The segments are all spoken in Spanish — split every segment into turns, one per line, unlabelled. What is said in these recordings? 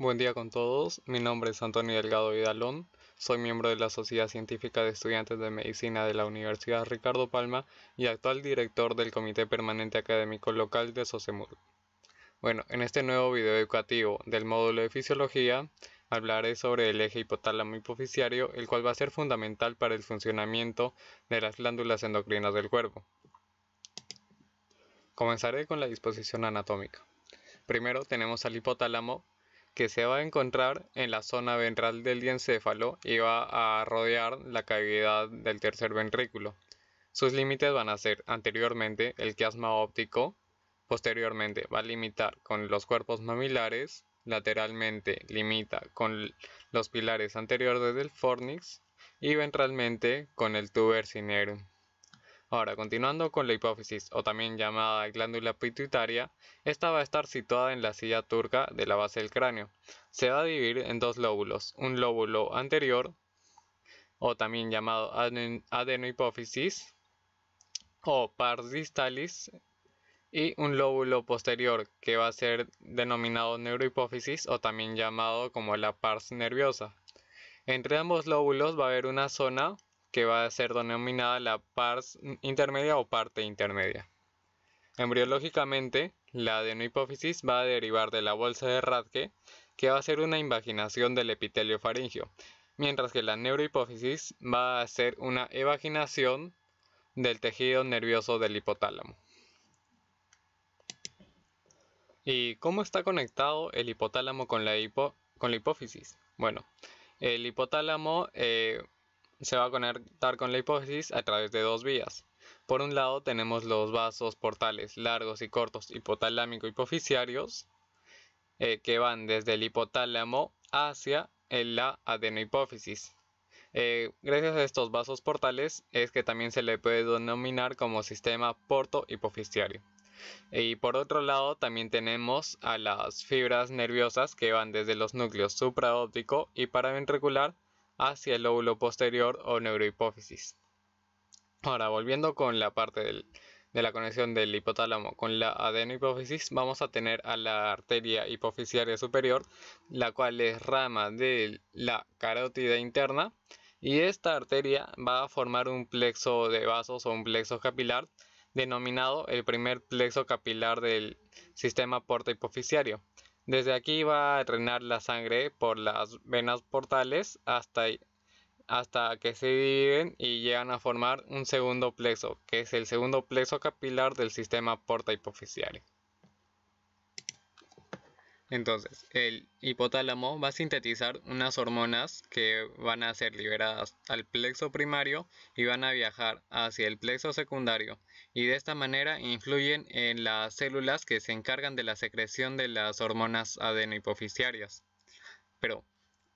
Buen día con todos, mi nombre es Antonio Delgado Vidalón, soy miembro de la Sociedad Científica de Estudiantes de Medicina de la Universidad Ricardo Palma y actual director del Comité Permanente Académico Local de Sosemur. Bueno, en este nuevo video educativo del módulo de Fisiología hablaré sobre el eje hipotálamo hipoficiario, el cual va a ser fundamental para el funcionamiento de las glándulas endocrinas del cuerpo. Comenzaré con la disposición anatómica. Primero tenemos al hipotálamo, que se va a encontrar en la zona ventral del diencéfalo y va a rodear la cavidad del tercer ventrículo. Sus límites van a ser anteriormente el quiasma óptico, posteriormente va a limitar con los cuerpos mamilares, lateralmente limita con los pilares anteriores del fornix y ventralmente con el tuber Ahora, continuando con la hipófisis, o también llamada glándula pituitaria, esta va a estar situada en la silla turca de la base del cráneo. Se va a dividir en dos lóbulos, un lóbulo anterior, o también llamado adenohipófisis, o pars distalis, y un lóbulo posterior, que va a ser denominado neurohipófisis, o también llamado como la pars nerviosa. Entre ambos lóbulos va a haber una zona que va a ser denominada la pars intermedia o parte intermedia. Embriológicamente, la adenohipófisis va a derivar de la bolsa de Radke, que va a ser una invaginación del epitelio faríngeo, mientras que la neurohipófisis va a ser una evaginación del tejido nervioso del hipotálamo. ¿Y cómo está conectado el hipotálamo con la, hipófisis? Bueno, el hipotálamo eh, se va a conectar con la hipófisis a través de dos vías. Por un lado tenemos los vasos portales largos y cortos hipotalámico hipoficiarios eh, que van desde el hipotálamo hacia la adenohipófisis. Eh, gracias a estos vasos portales es que también se le puede denominar como sistema porto hipoficiario Y por otro lado también tenemos a las fibras nerviosas que van desde los núcleos supraóptico y paraventricular hacia el lóbulo posterior o neurohipófisis. Ahora, volviendo con la parte de la conexión del hipotálamo con la adenohipófisis, vamos a tener a la arteria hipofisiaria superior, la cual es rama de la carótida interna, y esta arteria va a formar un plexo de vasos o un plexo capilar, denominado el primer plexo capilar del sistema porta hipofisiario. Desde aquí va a drenar la sangre por las venas portales hasta, hasta que se dividen y llegan a formar un segundo plexo, que es el segundo plexo capilar del sistema porta hipofisario. Entonces, el hipotálamo va a sintetizar unas hormonas que van a ser liberadas al plexo primario y van a viajar hacia el plexo secundario y de esta manera influyen en las células que se encargan de la secreción de las hormonas adenohipoficiarias. Pero,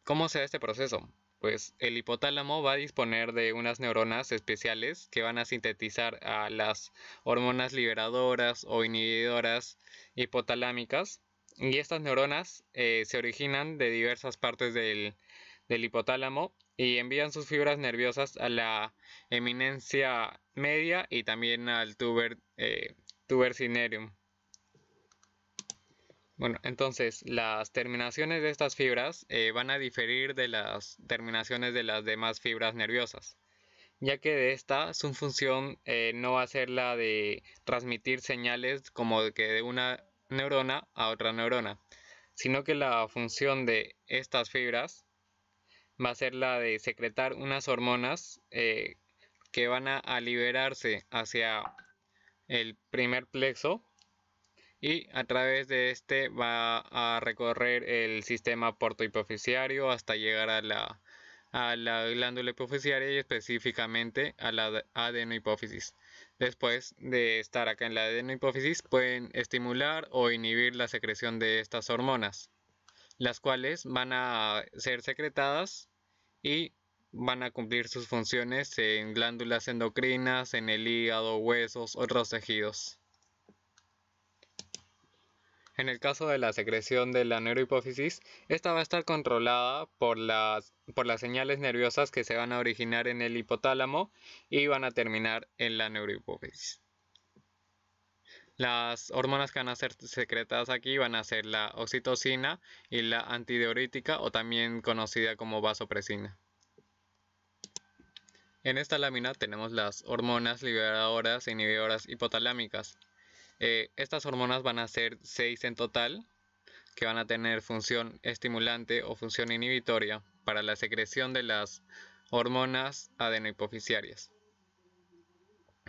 ¿cómo se da este proceso? Pues el hipotálamo va a disponer de unas neuronas especiales que van a sintetizar a las hormonas liberadoras o inhibidoras hipotalámicas y estas neuronas eh, se originan de diversas partes del, hipotálamo y envían sus fibras nerviosas a la eminencia media y también al tuber, eh, Bueno, entonces las terminaciones de estas fibras eh, van a diferir de las terminaciones de las demás fibras nerviosas, ya que de esta su función no va a ser la de transmitir señales como que de una neurona a otra neurona, sino que la función de estas fibras va a ser la de secretar unas hormonas eh, que van a, liberarse hacia el primer plexo y a través de este va a recorrer el sistema hipoficiario hasta llegar a la a la glándula hipofisiaria y específicamente a la adenohipófisis. Después de estar acá en la adenohipófisis, pueden estimular o inhibir la secreción de estas hormonas, las cuales van a ser secretadas y van a cumplir sus funciones en glándulas endocrinas, en el hígado, huesos, otros tejidos. En el caso de la secreción de la neurohipófisis, esta va a estar controlada por las, señales nerviosas que se van a originar en el hipotálamo y van a terminar en la neurohipófisis. Las hormonas que van a ser secretadas aquí van a ser la oxitocina y la antidiurética o también conocida como vasopresina. En esta lámina tenemos las hormonas liberadoras e inhibidoras hipotalámicas. Eh, estas hormonas van a ser 6 en total, que van a tener función estimulante o función inhibitoria para la secreción de las hormonas adenohipoficiarias.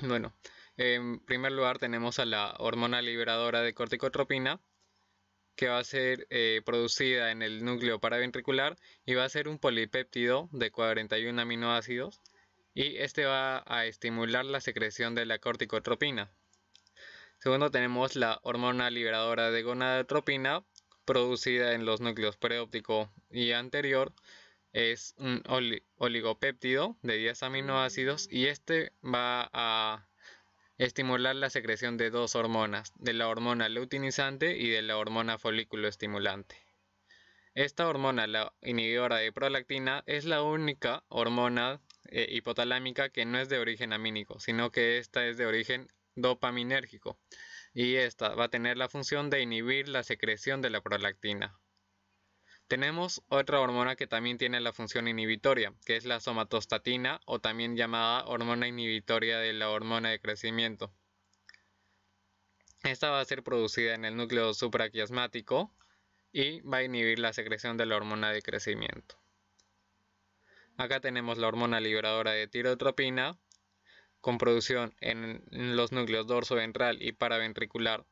Bueno, en primer lugar tenemos a la hormona liberadora de corticotropina, que va a ser eh, producida en el núcleo paraventricular y va a ser un polipéptido de 41 aminoácidos y este va a estimular la secreción de la corticotropina. Segundo tenemos la hormona liberadora de gonadotropina producida en los núcleos preóptico y anterior. Es un oligopéptido de 10 aminoácidos y este va a estimular la secreción de dos hormonas, de la hormona leutinizante y de la hormona folículo estimulante. Esta hormona, la inhibidora de prolactina, es la única hormona eh, hipotalámica que no es de origen amínico, sino que esta es de origen dopaminérgico y esta va a tener la función de inhibir la secreción de la prolactina. Tenemos otra hormona que también tiene la función inhibitoria, que es la somatostatina o también llamada hormona inhibitoria de la hormona de crecimiento. Esta va a ser producida en el núcleo supraquiasmático y va a inhibir la secreción de la hormona de crecimiento. Acá tenemos la hormona liberadora de tirotropina, con producción en los núcleos dorsoventral y paraventricular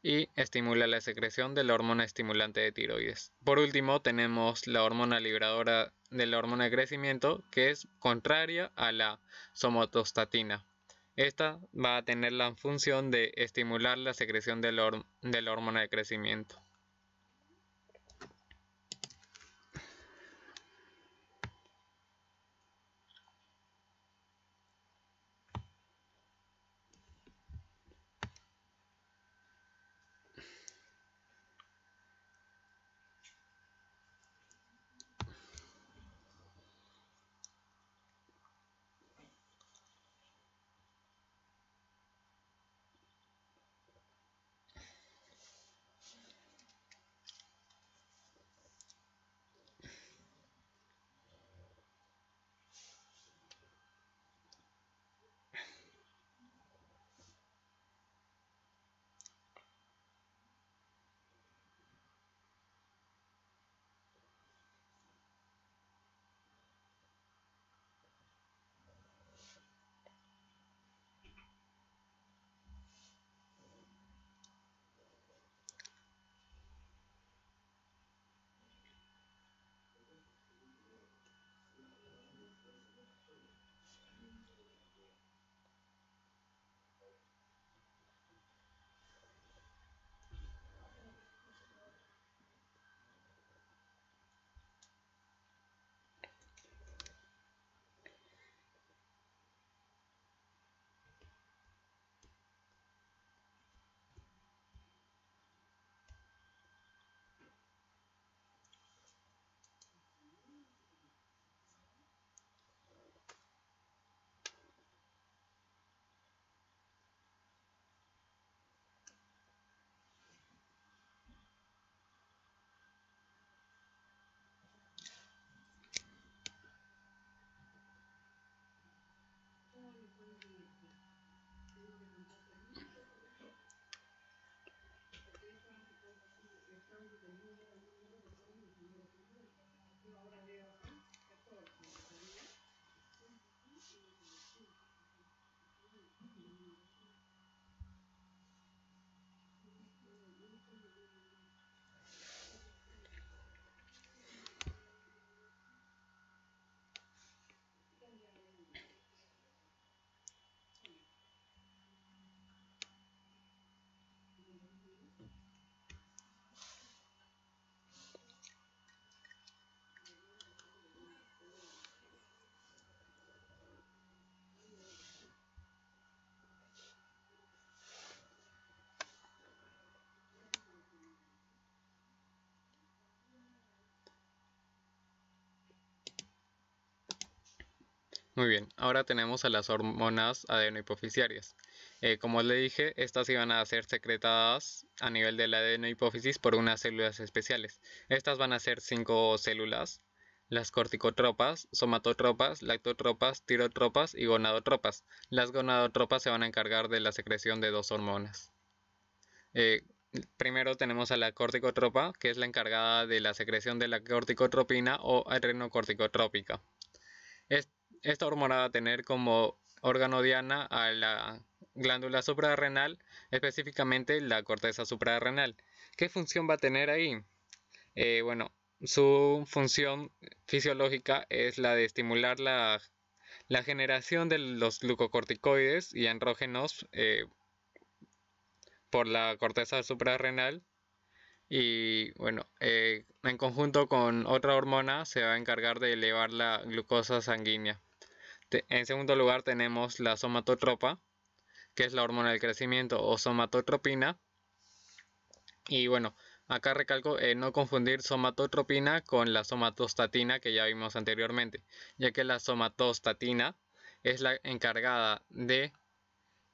y estimula la secreción de la hormona estimulante de tiroides. Por último, tenemos la hormona liberadora de la hormona de crecimiento, que es contraria a la somatostatina. Esta va a tener la función de estimular la secreción de la hormona de crecimiento. Muy bien, ahora tenemos a las hormonas adenohipoficiarias. Eh, como le dije, estas iban a ser secretadas a nivel de la adenohipófisis por unas células especiales. Estas van a ser cinco células, las corticotropas, somatotropas, lactotropas, tirotropas y gonadotropas. Las gonadotropas se van a encargar de la secreción de dos hormonas. Eh, primero tenemos a la corticotropa, que es la encargada de la secreción de la corticotropina o adrenocorticotrópica esta hormona va a tener como órgano diana a la glándula suprarrenal, específicamente la corteza suprarrenal. ¿Qué función va a tener ahí? Eh, bueno, su función fisiológica es la de estimular la, generación de los glucocorticoides y andrógenos eh, por la corteza suprarrenal. Y bueno, eh, en conjunto con otra hormona se va a encargar de elevar la glucosa sanguínea. En segundo lugar tenemos la somatotropa, que es la hormona del crecimiento o somatotropina. Y bueno, acá recalco eh, no confundir somatotropina con la somatostatina que ya vimos anteriormente, ya que la somatostatina es la encargada de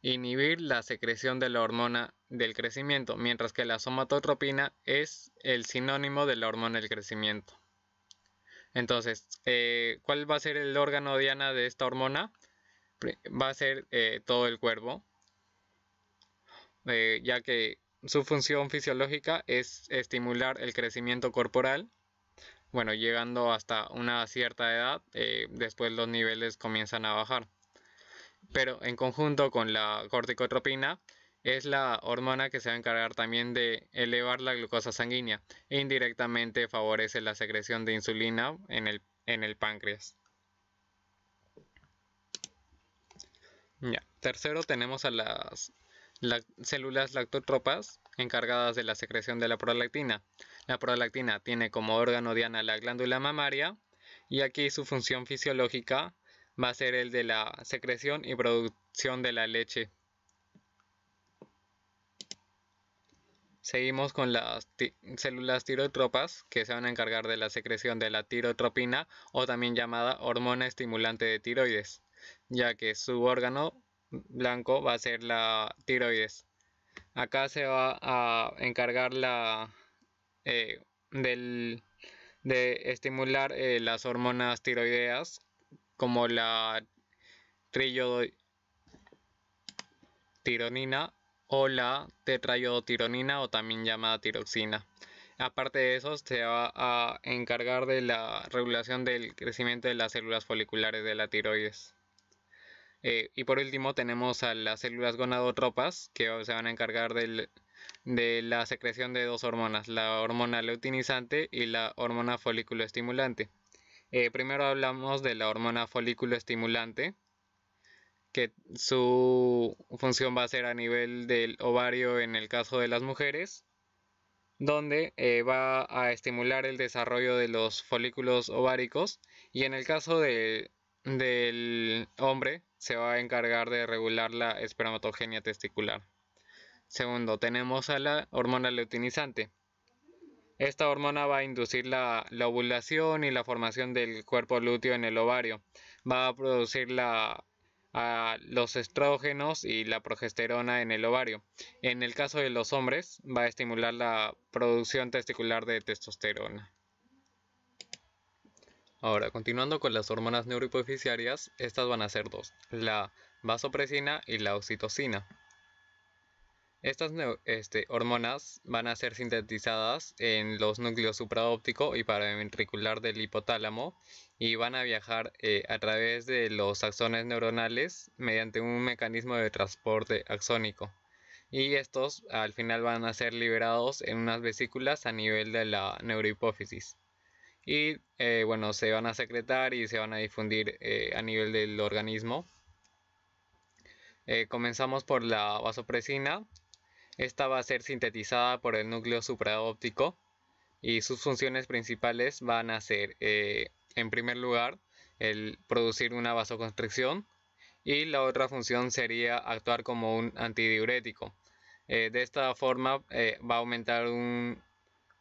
inhibir la secreción de la hormona del crecimiento, mientras que la somatotropina es el sinónimo de la hormona del crecimiento. Entonces, eh, ¿cuál va a ser el órgano diana de esta hormona? Va a ser eh, todo el cuerpo, eh, ya que su función fisiológica es estimular el crecimiento corporal. Bueno, llegando hasta una cierta edad, después los niveles comienzan a bajar. Pero en conjunto con la corticotropina, es la hormona que se va a encargar también de elevar la glucosa sanguínea e indirectamente favorece la secreción de insulina en el, en el páncreas. Ya. Tercero tenemos a las células lactotropas encargadas de la secreción de la prolactina. La prolactina tiene como órgano diana la glándula mamaria y aquí su función fisiológica va a ser el de la secreción y producción de la leche. Seguimos con las células tirotropas que se van a encargar de la secreción de la tirotropina o también llamada hormona estimulante de tiroides, ya que su órgano blanco va a ser la tiroides. Acá se va a encargar la, eh, de estimular eh, las hormonas tiroideas como la trillotironina o la tetraiodotironina o también llamada tiroxina. Aparte de eso, se va a encargar de la regulación del crecimiento de las células foliculares de la tiroides. Eh, y por último tenemos a las células gonadotropas que se van a encargar de la secreción de dos hormonas, la hormona leutinizante y la hormona folículo estimulante. Eh, primero hablamos de la hormona folículo estimulante, que su función va a ser a nivel del ovario en el caso de las mujeres, donde eh, va a estimular el desarrollo de los folículos ováricos y en el caso del hombre se va a encargar de regular la espermatogenia testicular. Segundo, tenemos a la hormona leutinizante. Esta hormona va a inducir la, la ovulación y la formación del cuerpo lúteo en el ovario. Va a producir la a los estrógenos y la progesterona en el ovario. En el caso de los hombres, va a estimular la producción testicular de testosterona. Ahora, continuando con las hormonas neurohipoficiarias, estas van a ser dos, la vasopresina y la oxitocina. Estas este, hormonas van a ser sintetizadas en los núcleos supraóptico y paraventricular del hipotálamo y van a viajar eh, a través de los axones neuronales mediante un mecanismo de transporte axónico. Y estos al final van a ser liberados en unas vesículas a nivel de la neurohipófisis. Y eh, bueno, se van a secretar y se van a difundir eh, a nivel del organismo. comenzamos por la vasopresina, esta va a ser sintetizada por el núcleo supraóptico y sus funciones principales van a ser, eh, en primer lugar, el producir una vasoconstricción y la otra función sería actuar como un antidiurético. Eh, de esta forma eh, va a aumentar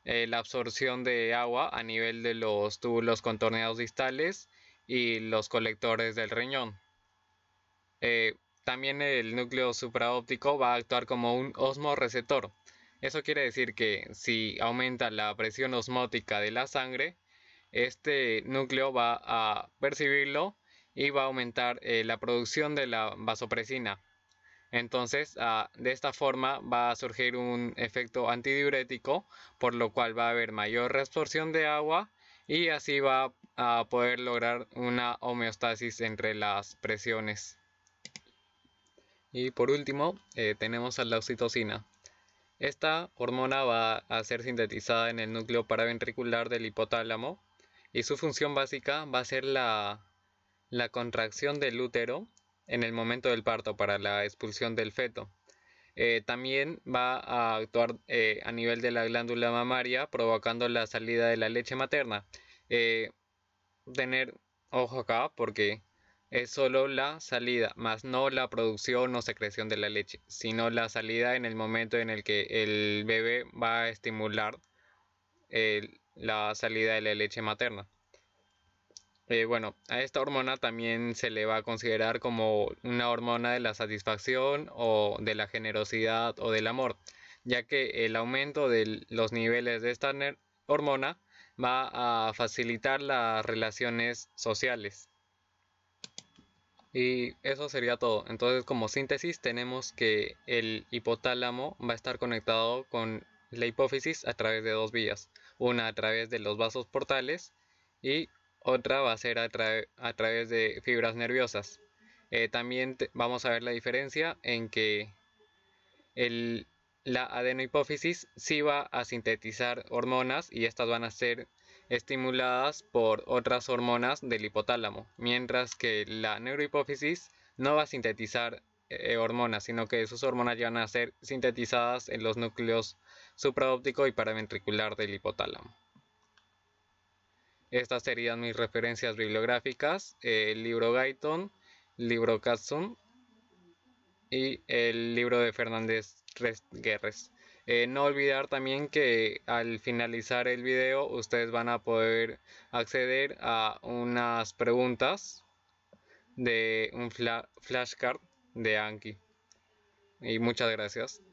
la absorción de agua a nivel de los túbulos contorneados distales y los colectores del riñón. También el núcleo supraóptico va a actuar como un osmoreceptor. Eso quiere decir que si aumenta la presión osmótica de la sangre, este núcleo va a percibirlo y va a aumentar eh, la producción de la vasopresina. Entonces, ah, de esta forma va a surgir un efecto antidiurético, por lo cual va a haber mayor reabsorción de agua y así va a poder lograr una homeostasis entre las presiones. Y por último, eh, tenemos a la oxitocina. Esta hormona va a ser sintetizada en el núcleo paraventricular del hipotálamo y su función básica va a ser la, contracción del útero en el momento del parto para la expulsión del feto. Eh, también va a actuar eh, a nivel de la glándula mamaria provocando la salida de la leche materna. tener ojo acá porque es solo la salida, más no la producción o secreción de la leche, sino la salida en el momento en el que el bebé va a estimular eh, la salida de la leche materna. Eh, bueno, a esta hormona también se le va a considerar como una hormona de la satisfacción o de la generosidad o del amor, ya que el aumento de los niveles de esta hormona va a facilitar las relaciones sociales. Y eso sería todo. Entonces, como síntesis, tenemos que el hipotálamo va a estar conectado con la hipófisis a través de dos vías. Una a través de los vasos portales y otra va a ser a, través de fibras nerviosas. Eh, también vamos a ver la diferencia en que el, la adenohipófisis sí va a sintetizar hormonas y estas van a ser estimuladas por otras hormonas del hipotálamo, mientras que la neurohipófisis no va a sintetizar eh, hormonas, sino que sus hormonas ya van a ser sintetizadas en los núcleos supraóptico y paraventricular del hipotálamo. Estas serían mis referencias bibliográficas, eh, el libro Guyton, libro Katzun y el libro de Fernández Guerres. Eh, no olvidar también que al finalizar el video ustedes van a poder acceder a unas preguntas de un flashcard de Anki. Y muchas gracias.